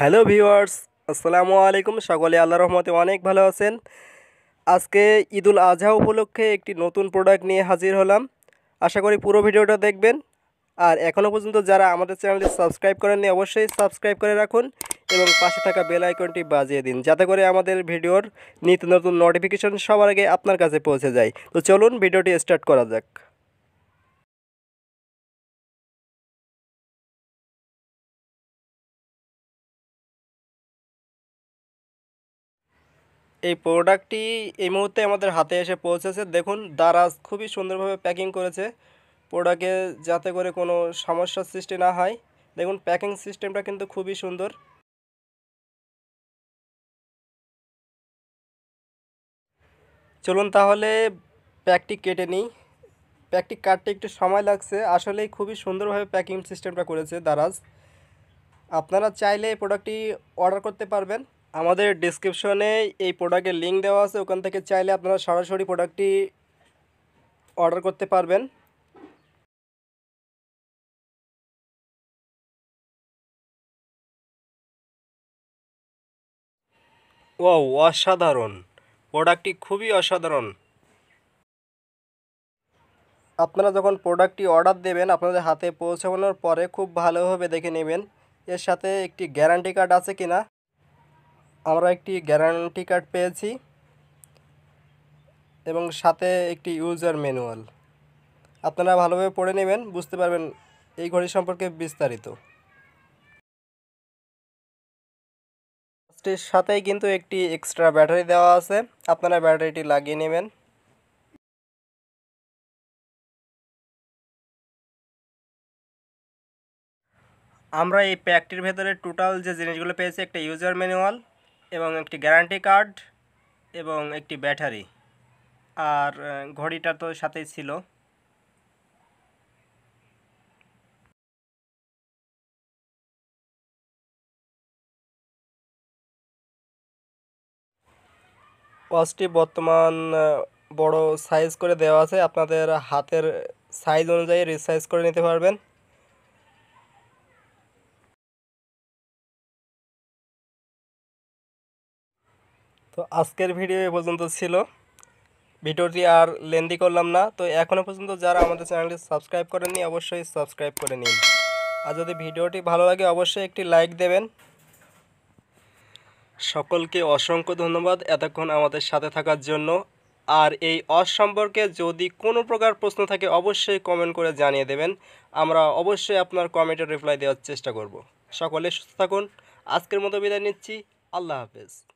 hello viewers আসসালামু আলাইকুম সকলে আল্লাহ রহমতে অনেক ভালো আছেন আজকে ঈদুল আজহা উপলক্ষে একটি নতুন প্রোডাক্ট নিয়ে হাজির হলাম আশা করি পুরো ভিডিওটা দেখবেন আর এখনও পর্যন্ত যারা আমাদের চ্যানেলটি সাবস্ক্রাইব করেননি অবশ্যই সাবস্ক্রাইব করে রাখুন এবং পাশে থাকা বেল আইকনটি বাজিয়ে দিন যাতে করে আমাদের ভিডিওর নিত্য নতুন নোটিফিকেশন সবার আগে আপনার কাছে পৌঁছে যায় তো চলুন ভিডিওটি স্টার্ট করা যাক এই প্রোডাক্টটি এই মুহূর্তে আমাদের হাতে এসে পৌঁছেছে দেখুন দারাজ খুবই সুন্দরভাবে প্যাকিং করেছে প্রোডাক্টে যাতে করে কোনো সমস্যার সৃষ্টি না হয় দেখুন প্যাকিং সিস্টেমটা কিন্তু খুবই সুন্দর চলুন তাহলে প্যাকটি কেটে নিই প্যাকটি কাটতে একটু সময় লাগছে আসলেই খুবই সুন্দরভাবে প্যাকিং সিস্টেমটা করেছে দারাজ আপনারা চাইলে এই প্রোডাক্টটি অর্ডার করতে পারবেন আমাদের ডিসক্রিপশনে এই প্রোডাক্টের লিঙ্ক দেওয়া আছে ওখান থেকে চাইলে আপনারা সরাসরি প্রোডাক্টটি অর্ডার করতে পারবেন ও অসাধারণ প্রোডাক্টটি খুবই অসাধারণ আপনারা যখন প্রোডাক্টটি অর্ডার দেবেন আপনাদের হাতে পৌঁছানোর পরে খুব ভালোভাবে দেখে নেবেন এর সাথে একটি গ্যারান্টি কার্ড আছে কিনা আমরা একটি গ্যারান্টি কার্ড পেয়েছি এবং সাথে একটি ইউজার ম্যানুয়াল আপনারা ভালোভাবে পড়ে নেবেন বুঝতে পারবেন এই ঘড়ি সম্পর্কে বিস্তারিত ফার্স্টের সাথেই কিন্তু একটি এক্সট্রা ব্যাটারি দেওয়া আছে আপনারা ব্যাটারিটি লাগিয়ে নেবেন আমরা এই প্যাকটির ভেতরে টোটাল যে জিনিসগুলো পেয়েছি একটা ইউজার ম্যানুয়াল এবং একটি গ্যারান্টি কার্ড এবং একটি ব্যাটারি আর ঘড়িটা তো সাথেই ছিল ওয়াচটি বর্তমান বড় সাইজ করে দেওয়া আছে আপনাদের হাতের সাইজ অনুযায়ী রিসাইজ করে নিতে পারবেন তো আজকের ভিডিও এ পর্যন্ত ছিল ভিডিওটি আর লেন্দি করলাম না তো এখনও পর্যন্ত যারা আমাদের চ্যানেলটি সাবস্ক্রাইব করেননি অবশ্যই সাবস্ক্রাইব করে নিন আর যদি ভিডিওটি ভালো লাগে অবশ্যই একটি লাইক দেবেন সকলকে অসংখ্য ধন্যবাদ এতক্ষণ আমাদের সাথে থাকার জন্য আর এই অস সম্পর্কে যদি কোনো প্রকার প্রশ্ন থাকে অবশ্যই কমেন্ট করে জানিয়ে দেবেন আমরা অবশ্যই আপনার কমেন্টের রিপ্লাই দেওয়ার চেষ্টা করব সকলে সুস্থ থাকুন আজকের মতো বিদায় নিচ্ছি আল্লাহ হাফেজ